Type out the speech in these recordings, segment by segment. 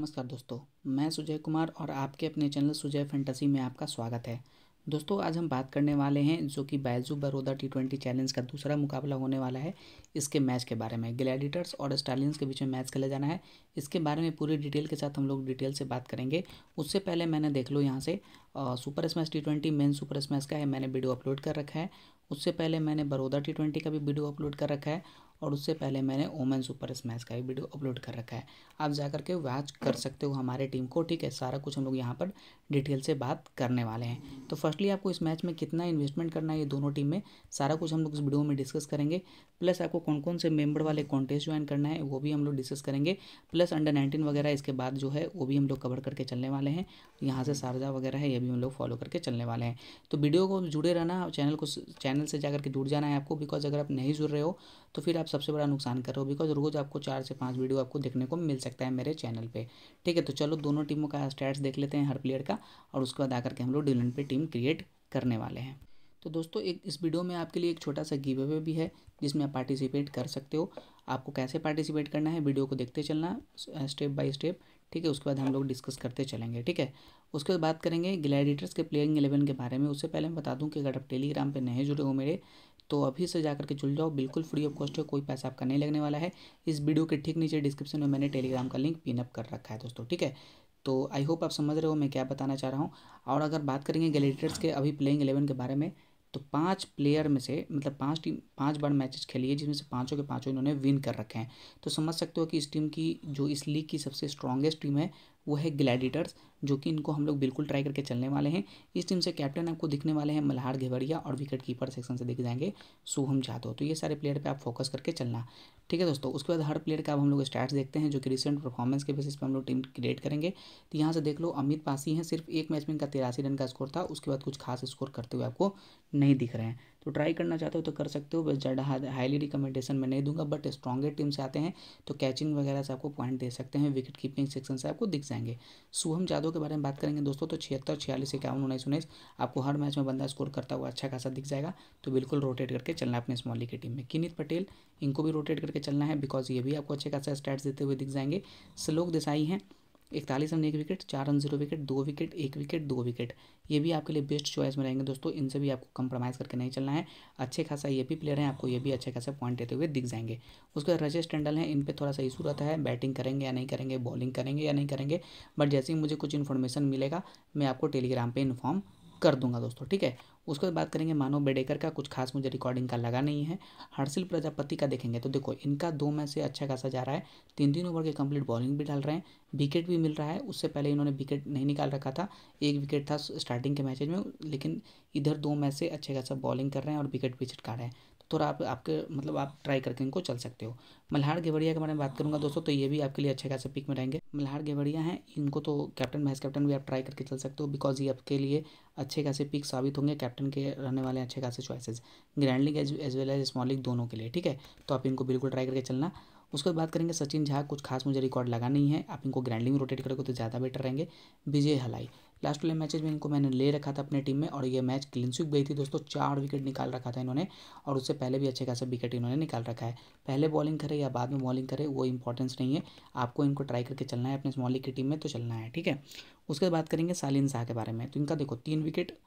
नमस्कार दोस्तों मैं सुजय कुमार और आपके अपने चैनल सुजय फैंटेसी में आपका स्वागत है दोस्तों आज हम बात करने वाले हैं जो कि बैजू बरोदा टी ट्वेंटी चैलेंज का दूसरा मुकाबला होने वाला है इसके मैच के बारे में ग्लैडिटर्स और स्टालियंस के बीच में मैच खेला जाना है इसके बारे में पूरी डिटेल के साथ हम लोग डिटेल से बात करेंगे उससे पहले मैंने देख लो यहाँ से super smash T twenty men super smash का है मैंने वीडियो अपलोड कर रखा है उससे पहले मैंने बरोदा टी ट्वेंटी का भी वीडियो अपलोड कर रखा है और उससे पहले मैंने ओमेन सुपर स्मैश का भी वीडियो अपलोड कर रखा है आप जा करके वाच कर सकते हो हमारे टीम को ठीक है सारा कुछ हम लोग यहाँ पर डिटेल से बात करने वाले हैं तो फर्स्टली आपको इस मैच में कितना इन्वेस्टमेंट करना है ये दोनों टीम में सारा कुछ हम लोग इस वीडियो में डिस्कस करेंगे प्लस आपको कौन कौन से मेंबर वाले कॉन्टेस्ट ज्वाइन करना है वो भी हम लोग डिस्कस करेंगे प्लस अंडर नाइनटीन वगैरह इसके बाद जो है वो भी हम लोग कवर करके चलने वाले हैं यहाँ से शारजा वगैरह है ये भी हम लोग फॉलो करके चलने वाले हैं तो वीडियो को जुड़े रहना चैनल को चैनल से जा करके जुड़ जाना है आपको बिकॉज अगर आप नहीं जुड़ रहे हो तो फिर आप सबसे बड़ा नुकसान कर रहे हो बिकॉज रोज़ आपको चार से पाँच वीडियो आपको देखने को मिल सकता है मेरे चैनल पर ठीक है तो चलो दोनों टीमों का स्टैट्स देख लेते हैं हर प्लेयर का और उसके बाद आकर के हम लोग ड्यूलन पे टीम क्रिएट करने वाले हैं तो दोस्तों एक इस वीडियो में आपके लिए एक छोटा सा गिव अवे भी है जिसमें आप पार्टिसिपेट कर सकते हो आपको कैसे पार्टिसिपेट करना है वीडियो को देखते चलना स्टेप बाय स्टेप ठीक है उसके बाद हम लोग डिस्कस करते चलेंगे ठीक है उसके बाद बात करेंगे ग्लैडिएटर्स के प्लेइंग एलेवन के बारे में उससे पहले मैं बता दूं कि अगर आप टेलीग्राम पर नए जुड़े हो मेरे तो अभी से जा करके जुड़ जाओ बिल्कुल फ्री ऑफ कॉस्ट है कोई पैसा आपका नहीं लगने वाला है इस वीडियो के ठीक नीचे डिस्क्रिप्शन में मैंने टेलीग्राम का लिंक पिनअप कर रखा है दोस्तों ठीक है तो आई होप आप समझ रहे हो मैं क्या बताना चाह रहा हूँ और अगर बात करेंगे गलेडिटर्स के अभी प्लेइंग एलेवन के बारे में तो पांच प्लेयर में से मतलब पांच टीम पांच बार मैचेस खेली है जिसमें से पांचों के पांचों इन्होंने विन कर रखे हैं तो समझ सकते हो कि इस टीम की जो इस लीग की सबसे स्ट्रॉन्गेस्ट टीम है वो है ग्लैडिटर्स जो कि इनको हम लोग बिल्कुल ट्राई करके चलने वाले हैं इस टीम से कैप्टन आपको दिखने वाले हैं मल्हार घेवरिया और विकेट कीपर सेक्शन से दिख जाएंगे सोहम जाधव तो ये सारे प्लेयर पर आप फोकस करके चलना ठीक है दोस्तों उसके बाद हर प्लेयर का अब हम लोग स्टैट्स देखते हैं जो कि रिसेंट परफॉर्मेंस के बेसिस पर हम लोग टीम क्रिएट करेंगे तो यहाँ से देख लो अमित पासी हैं सिर्फ एक मैच में इनका तिरासी रन का स्कोर था उसके बाद कुछ खास स्कोर करते हुए आपको नहीं दिख रहे हैं तो ट्राई करना चाहते हो तो कर सकते हो बस ज़्यादा हाईली रिकमेंडेशन मैं नहीं दूंगा बट स्ट्रॉगर टीम से आते हैं तो कैचिंग वगैरह से आपको पॉइंट दे सकते हैं विकेट कीपिंग सेक्शन से आपको दिख जाएंगे शुभम जादव के बारे में बात करेंगे दोस्तों तो छिहत्तर छियालीस इक्यावन उन्नीस उन्नीस आपको हर मैच में बंदा स्कोर करता हुआ अच्छा खासा दिख जाएगा तो बिल्कुल रोटेट करके चलना है अपने स्मॉली की टीम में किनित पटेल इनको भी रोटेट करके चलना है बिकॉज ये भी आपको अच्छे खासा स्टैट्स देते हुए दिख जाएंगे स्लोक देसाई हैं इकतालीस रन एक विकेट चार रन जीरो विकेट दो विकेट एक विकेट दो विकेट ये भी आपके लिए बेस्ट चॉइस में रहेंगे दोस्तों इनसे भी आपको कंप्रोमाइज़ करके नहीं चलना है अच्छे खासा ये भी प्लेयर हैं आपको ये भी अच्छे खासा पॉइंट देते हुए दिख जाएंगे उसके बाद रजेश टंडल हैं इन पर थोड़ा सा इशू रहता है बैटिंग करेंगे या नहीं करेंगे बॉलिंग करेंगे या नहीं करेंगे बट जैसे ही मुझे कुछ इन्फॉर्मेशन मिलेगा मैं आपको टेलीग्राम पर इन्फॉर्म कर दूंगा दोस्तों ठीक है उसके बाद बात करेंगे मानव बेडेकर का कुछ खास मुझे रिकॉर्डिंग का लगा नहीं है हर्षिल प्रजापति का देखेंगे तो देखो इनका दो मैच से अच्छा खासा जा रहा है तीन तीन ओवर के कंप्लीट बॉलिंग भी डाल रहे हैं विकेट भी मिल रहा है उससे पहले इन्होंने विकेट नहीं निकाल रखा था एक विकेट था स्टार्टिंग के मैचेज में लेकिन इधर दो मैच से अच्छे खासा बॉलिंग कर रहे हैं और विकेट भी छिटका रहे हैं तो आप आपके मतलब आप ट्राई करके इनको चल सकते हो मल्हार गेवड़िया के बारे में बात करूँगा दोस्तों तो ये भी आपके लिए अच्छे खासे पिक में रहेंगे मल्हार गेवड़िया हैं इनको तो कैप्टन वाइस कैप्टन भी आप ट्राई करके चल सकते हो बिकॉज ये आपके लिए अच्छे खासे पिक साबित होंगे कैप्टन के रहने वाले अच्छे खासे choices grand league as well as small league दोनों के लिए ठीक है तो आप इनको बिल्कुल ट्राई करके चलना उसके बाद बात करेंगे सचिन झा कुछ खास मुझे रिकॉर्ड लगा नहीं है आप इनको ग्रैंडली में रोटेट करोगे तो ज़्यादा बेटर रहेंगे विजय हलाई लास्ट वाले मैचेज में इनको मैंने ले रखा था अपने टीम में और ये मैच क्लीन स्वीप गई थी दोस्तों चार विकेट निकाल रखा था इन्होंने और उससे पहले भी अच्छे खासा विकेट इन्होंने निकाल रखा है पहले बॉलिंग करे या बाद में बॉलिंग करे वो इंपॉर्टेंस नहीं है आपको इनको ट्राई करके चलना है अपने स्मॉल की टीम में तो चलना है ठीक है उसके बाद करेंगे सालिन शाह के बारे में तो इनका देखो तीन विकेट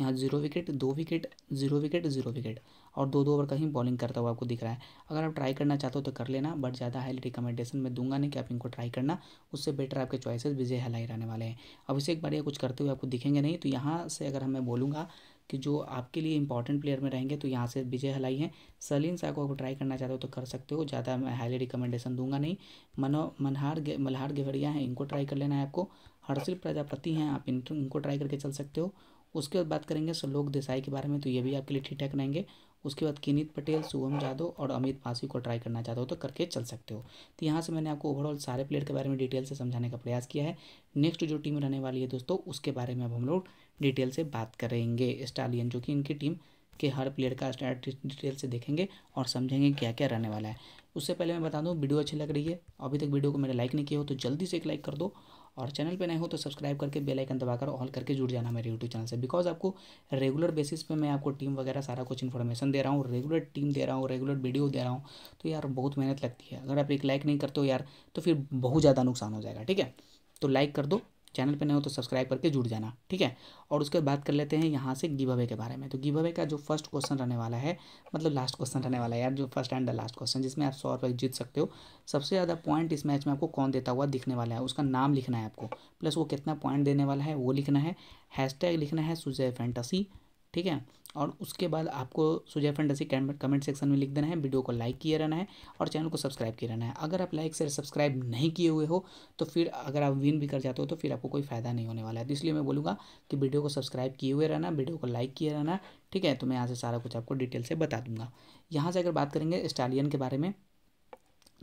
यहाँ जीरो विकेट दो wicket zero wicket zero wicket और दो दो ओवर का ही बॉलिंग करता हुआ आपको दिख रहा है अगर आप ट्राई करना चाहते हो तो कर लेना बट ज़्यादा हाईली रिकमेंडेशन मैं दूंगा नहीं कि आप इनको ट्राई करना उससे बेटर आपके चॉइसेस विजय हलाई रहने वाले हैं अब इसे एक बार ये कुछ करते हुए आपको दिखेंगे नहीं तो यहाँ से अगर हमें बोलूँगा कि जो आपके लिए इंपॉर्टेंट प्लेयर में रहेंगे तो यहाँ से विजय हलाई हैं सलीन शाह को अगर ट्राई करना चाहते हो तो कर सकते हो ज़्यादा मैं हाईली रिकमेंडेशन दूंगा नहीं मनो मनहार मल्हार गेवरिया हैं इनको ट्राई कर लेना है आपको हर्षिल प्रजापति हैं आप इनको ट्राई करके चल सकते हो उसके बाद बात करेंगे सलोक देसाई के बारे में तो ये भी आपके लिए ठीक ठाक रहेंगे उसके बाद किनित पटेल शुभम जादव और अमित पासी को ट्राई करना चाहते हो तो करके चल सकते हो तो यहाँ से मैंने आपको ओवरऑल सारे प्लेयर के बारे में डिटेल से समझाने का प्रयास किया है नेक्स्ट जो टीम रहने वाली है दोस्तों उसके बारे में अब हम लोग डिटेल से बात करेंगे स्टालियन जो कि इनकी टीम के हर प्लेयर का स्टार्ट डिटेल से देखेंगे और समझेंगे क्या क्या रहने वाला है उससे पहले मैं बता दूँ वीडियो अच्छी लग रही है अभी तक वीडियो को मैंने लाइक नहीं किया हो तो जल्दी से एक लाइक कर दो और चैनल पे नए हो तो सब्सक्राइब करके बेल आइकन दबाकर ऑल करके जुड़ जाना मेरे यूट्यूब चैनल से बिकॉज आपको रेगुलर बेसिस पे मैं आपको टीम वगैरह सारा कुछ इन्फॉर्मेशन दे रहा हूँ रेगुलर टीम दे रहा हूँ रेगुलर वीडियो दे रहा हूँ तो यार बहुत मेहनत लगती है अगर आप एक लाइक नहीं करते हो यार तो फिर बहुत ज़्यादा नुकसान हो जाएगा ठीक है तो लाइक कर दो चैनल पे नए हो तो सब्सक्राइब करके जुड़ जाना ठीक है और उसके बाद कर लेते हैं यहाँ से गिव अवे के बारे में तो गिव अवे का जो फर्स्ट क्वेश्चन रहने वाला है मतलब लास्ट क्वेश्चन रहने वाला है यार जो first and the last question जिसमें आप सौ रुपये जीत सकते हो सबसे ज़्यादा पॉइंट इस मैच में आपको कौन देता हुआ दिखने वाला है उसका नाम लिखना है आपको प्लस वो कितना पॉइंट देने वाला है वो लिखना है हैशटैग लिखना है सुजय फैंटसी ठीक है और उसके बाद आपको सुजय फंडसी कमेंट सेक्शन में लिख देना है वीडियो को लाइक किए रहना है और चैनल को सब्सक्राइब किए रहना है अगर आप लाइक से सब्सक्राइब नहीं किए हुए हो तो फिर अगर आप विन भी कर जाते हो तो फिर आपको कोई फ़ायदा नहीं होने वाला है तो इसलिए मैं बोलूँगा कि वीडियो को सब्सक्राइब किए हुए रहना वीडियो को लाइक किए रहना ठीक है तो मैं यहाँ से सारा कुछ आपको डिटेल से बता दूंगा यहाँ से अगर बात करेंगे स्टालियन के बारे में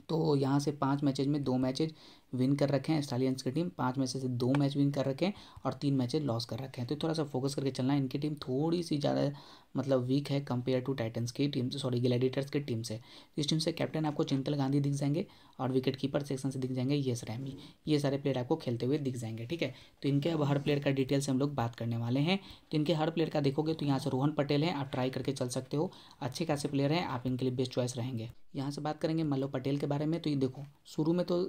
तो यहाँ से पाँच मैचेज में दो मैचेज विन कर रखे हैं स्टालियंस की टीम पाँच मैच से दो मैच विन कर रखे हैं और तीन मैचेज लॉस कर रखे हैं तो थोड़ा सा फोकस करके चलना है इनकी टीम थोड़ी सी ज़्यादा मतलब वीक है कंपेयर टू टाइटन्स की टीम से सॉरी ग्लैडिटर्स की टीम से इस टीम से कैप्टन आपको चिंतल गांधी दिख जाएंगे और विकेट कीपर सेक्शन से दिख जाएंगे येस रैमी ये सारे प्लेयर आपको खेलते हुए दिख जाएंगे ठीक है तो इनके अब हर प्लेयर का डिटेल से हम लोग बात करने वाले हैं तो इनके हर प्लेयर का देखोगे तो यहाँ से रोहन पटेल हैं आप ट्राई करके चल सकते हो अच्छे खासे प्लेयर हैं आप इनके लिए बेस्ट चॉइस रहेंगे यहाँ से बात करेंगे मल्लो पटेल के बारे में तो ये देखो शुरू में तो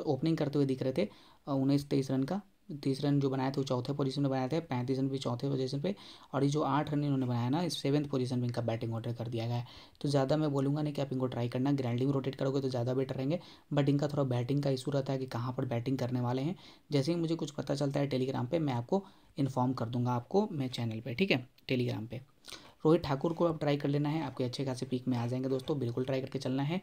पर ओपनिंग करते हुए दिख रहे थे उन्नीस तेईस रन का तीस रन जो बनाए थे वो चौथे पोजीशन में बनाए थे पैंतीस रन भी चौथे पोजीशन पे और ये जो आठ रन इन्होंने बनाया ना इस सेवन्थ पोजीशन में इनका बैटिंग ऑर्डर कर दिया गया है तो ज़्यादा मैं बोलूँगा नहीं कि आप इनको ट्राई करना ग्रैंडिंग रोटेट करोगे तो ज़्यादा बेटर रहेंगे बट इनका थोड़ा बैटिंग का इशू रहता है कि कहाँ पर बैटिंग करने वाले हैं जैसे ही मुझे कुछ पता चलता है टेलीग्राम पर मैं आपको इन्फॉर्म कर दूँगा आपको मैं चैनल पर ठीक है टेलीग्राम पर रोहित ठाकुर को आप ट्राई कर लेना है आपके अच्छे खासे पीक में आ जाएंगे दोस्तों बिल्कुल ट्राई करके चलना है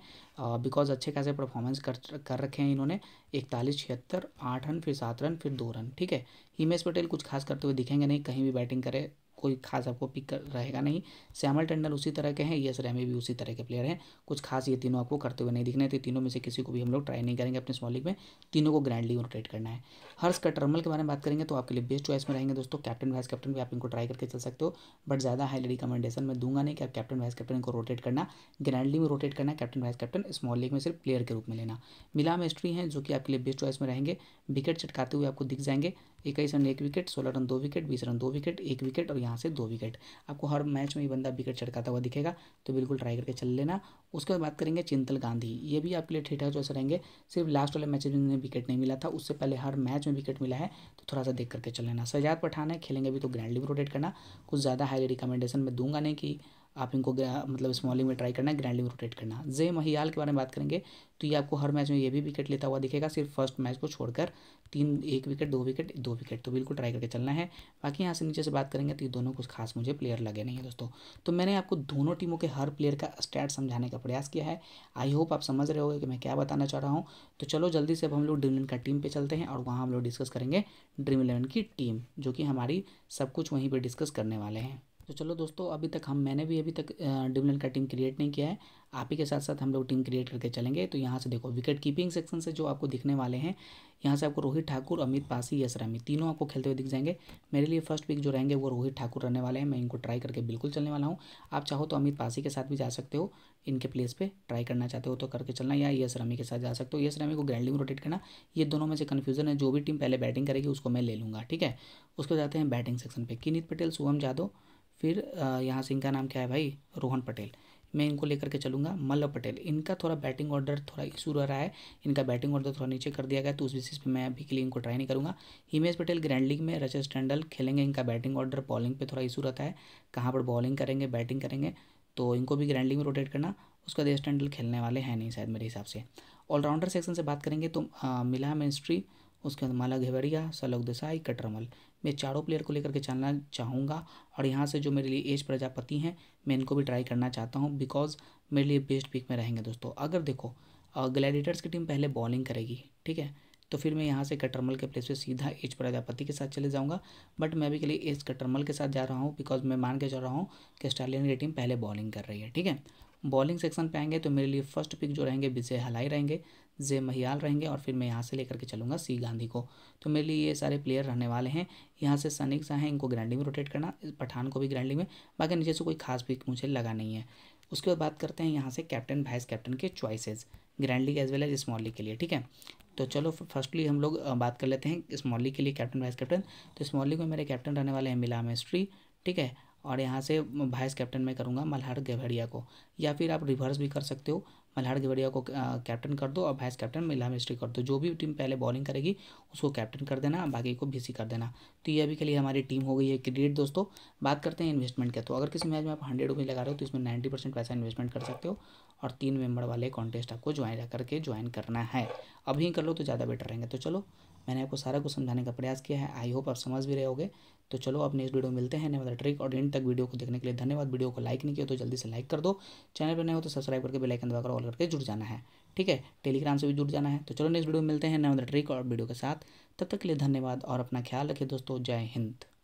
बिकॉज अच्छे खासे परफॉर्मेंस कर कर रखे हैं इन्होंने इकतालीस छिहत्तर आठ रन फिर सात रन फिर दो रन ठीक है हिमेश पटेल कुछ खास करते हुए दिखेंगे नहीं कहीं भी बैटिंग करे कोई खास आपको पिक रहेगा नहीं श्यामल टंडन उसी तरह के हैं यस e रैमी भी उसी तरह के प्लेयर हैं कुछ खास ये तीनों आपको करते हुए नहीं दिखने थे तीनों में से किसी को भी हम लोग ट्राई नहीं करेंगे अपने स्मॉल लीग में तीनों को ग्रैंडली रोटेट करना है हर्ष कटरमल के बारे में बात करेंगे तो आपके लिए बेस्ट चॉइस में रहेंगे दोस्तों कैप्टन वाइस कैप्टन भी आप इनको ट्राई करके चल सकते हो बट ज़्यादा हाईली रिकमेंडेशन मैं दूंगा नहीं कि आप कैप्टन वाइस कैप्टन को रोटेट करना ग्रैंडली में रोटेट करना captain vice captain small league में सिर्फ प्लेयर के रूप में लेना मिला मेस्ट्री हैं जो कि आपके लिए बेस्ट चॉइस में रहेंगे विकेट चटकाते हुए आपको दिख जाएंगे इक्कीस रन एक विकेट सोलह रन दो विकेट बीस रन दो विकेट एक विकेट और यहाँ से दो विकेट आपको हर मैच में ये बंदा विकेट चढ़काता हुआ दिखेगा तो बिल्कुल ट्राई करके चल लेना उसके बाद बात करेंगे चिंतल गांधी ये भी आपके लिए ठीक ठाक जैसे रहेंगे सिर्फ लास्ट वाले मैच में इन्हें विकेट नहीं मिला था उससे पहले हर मैच में विकेट मिला है तो थोड़ा सा देख करके चल लेना सजाद पठान है खेलेंगे भी तो ग्रैंडली रोटेट करना कुछ ज़्यादा हाईली रिकमेंडेशन मैं दूंगा नहीं कि आप इनको मतलब स्मॉलिंग में ट्राई करना है ग्रैंडली में रोटेट करना जे महियाल के बारे में बात करेंगे तो ये आपको हर मैच में ये भी विकेट लेता हुआ दिखेगा सिर्फ फर्स्ट मैच को छोड़कर तीन एक विकेट दो विकेट दो विकेट तो बिल्कुल ट्राई करके चलना है बाकी यहाँ से नीचे से बात करेंगे तो ये दोनों कुछ खास मुझे प्लेयर लगे नहीं है दोस्तों तो मैंने आपको दोनों टीमों के हर प्लेयर का स्टैट समझाने का प्रयास किया है आई होप आप समझ रहे हो कि मैं क्या बताना चाह रहा हूँ तो चलो जल्दी से अब हम लोग ड्रीम इलेवन का टीम पर चलते हैं और वहाँ हम लोग डिस्कस करेंगे ड्रीम इलेवन की टीम जो कि हमारी सब कुछ वहीं पर डिस्कस करने वाले हैं तो चलो दोस्तों अभी तक हम मैंने भी अभी तक डिविलन का टीम क्रिएट नहीं किया है आप ही के साथ साथ हम लोग टीम क्रिएट करके चलेंगे तो यहाँ से देखो विकेट कीपिंग सेक्शन से जो आपको दिखने वाले हैं यहाँ से आपको रोहित ठाकुर अमित पासी यश रामी तीनों आपको खेलते हुए दिख जाएंगे मेरे लिए फर्स्ट पिक जो रहेंगे वो रोहित ठाकुर रहने वाले हैं मैं इनको ट्राई करके बिल्कुल चलने वाला हूँ आप चाहो तो अमित पासी के साथ भी जा सकते हो इनके प्लेस पर ट्राई करना चाहते हो तो करके चलना या यश रामी के साथ जा सकते हो यश रामी को ग्रैंडिंग रोटेट करना ये दोनों में से कन्फ्यूजन है जो भी टीम पहले बैटिंग करेगी उसको मैं ले लूँगा ठीक है उसको जाते हैं बैटिंग सेक्शन पर किनित पटेल शुभम जादव फिर यहाँ से इनका नाम क्या है भाई रोहन पटेल मैं इनको लेकर के चलूँगा मल्ल पटेल इनका थोड़ा बैटिंग ऑर्डर थोड़ा इशू रह रहा है इनका बैटिंग ऑर्डर थोड़ा नीचे कर दिया गया तो उस बेसिस पे मैं अभी के लिए इनको ट्राई नहीं करूँगा हिमेश पटेल ग्रैंड लीग में रचेस टैंडल खेलेंगे इनका बैटिंग ऑर्डर बॉलिंग पे थोड़ा इशू रहता है कहाँ पर बॉलिंग करेंगे बैटिंग करेंगे तो इनको भी ग्रैंड लीग में रोटेट करना उसका देश स्टैंडल खेलने वाले हैं नहीं शायद मेरे हिसाब से ऑलराउंडर सेक्शन से बात करेंगे तो मिला मिनिस्ट्री उसके बाद माला घेवरिया सलोक देसाई कटरमल मैं चारों प्लेयर को लेकर के चलना चाहूँगा और यहाँ से जो मेरे लिए एज प्रजापति हैं मैं इनको भी ट्राई करना चाहता हूँ बिकॉज मेरे लिए बेस्ट पिक में रहेंगे दोस्तों अगर देखो ग्लैडिएटर्स की टीम पहले बॉलिंग करेगी ठीक है तो फिर मैं यहाँ से कटरमल के प्लेस पर सीधा एज प्रजापति के साथ चले जाऊँगा बट मैं अभी के लिए एज कटरमल के साथ जा रहा हूँ बिकॉज मैं मान के चल रहा हूँ कि ऑस्ट्रेलियन की टीम पहले बॉलिंग कर रही है ठीक है बॉलिंग सेक्शन पे आएंगे तो मेरे लिए फर्स्ट पिक जो रहेंगे विजय हलाई रहेंगे जे महियाल रहेंगे और फिर मैं यहाँ से लेकर के चलूँगा सी गांधी को तो मेरे लिए ये सारे प्लेयर रहने वाले हैं यहाँ से सनिक शाह हैं इनको ग्रैंडिंग में रोटेट करना पठान को भी ग्रैंडिंग में बाकी नीचे से कोई खास पिक मुझे लगा नहीं है उसके बाद बात करते हैं यहाँ से कैप्टन वाइस कैप्टन के choices grand league as well as small league के लिए ठीक है तो चलो फर्स्टली हम लोग बात कर लेते हैं स्मॉल लीग के लिए कैप्टन वाइस कैप्टन तो स्मॉल लीग में मेरे कैप्टन रहने वाले हैं मिला मेस्ट्री ठीक है और यहाँ से वाइस कैप्टन मैं करूँगा मल्हार गेभेड़िया को या फिर आप रिवर्स भी कर सकते हो मल्हार गेवड़िया को कैप्टन कर दो और वाइस कैप्टन मिला मिस्ट्री कर दो जो भी टीम पहले बॉलिंग करेगी उसको कैप्टन कर देना बाकी को भी कर देना तो ये अभी के लिए हमारी टीम हो गई है क्रिकेट दोस्तों बात करते हैं इन्वेस्टमेंट का तो अगर किसी मैच में आप हंड्रेड रुपीज़ लगा रहे हो तो इसमें नाइन्टी परसेंट पैसा इन्वेस्टमेंट कर सकते हो और तीन मेंबर वाले कॉन्टेस्ट आपको ज्वाइन करके ज्वाइन करना है अभी कर लो तो ज़्यादा बेटर रहेंगे तो चलो मैंने आपको सारा कुछ समझाने का प्रयास किया है आई होप आप समझ भी रहे होगे तो चलो अब नेक्स्ट वीडियो मिलते हैं नए ट्रिक और एंड तक वीडियो को देखने के लिए धन्यवाद वीडियो को लाइक नहीं किया तो जल्दी से लाइक कर दो चैनल पर नए हो तो सब्सक्राइब करके बेलाइकन दबाकर ऑल करके जुड़ जाना है ठीक है टेलीग्राम से भी जुड़ जाना है तो चलो नेक्स्ट वीडियो मिलते हैं नए ट्रिक और वीडियो के साथ तब तक के लिए धन्यवाद और अपना ख्याल रखें दोस्तों जय हिंद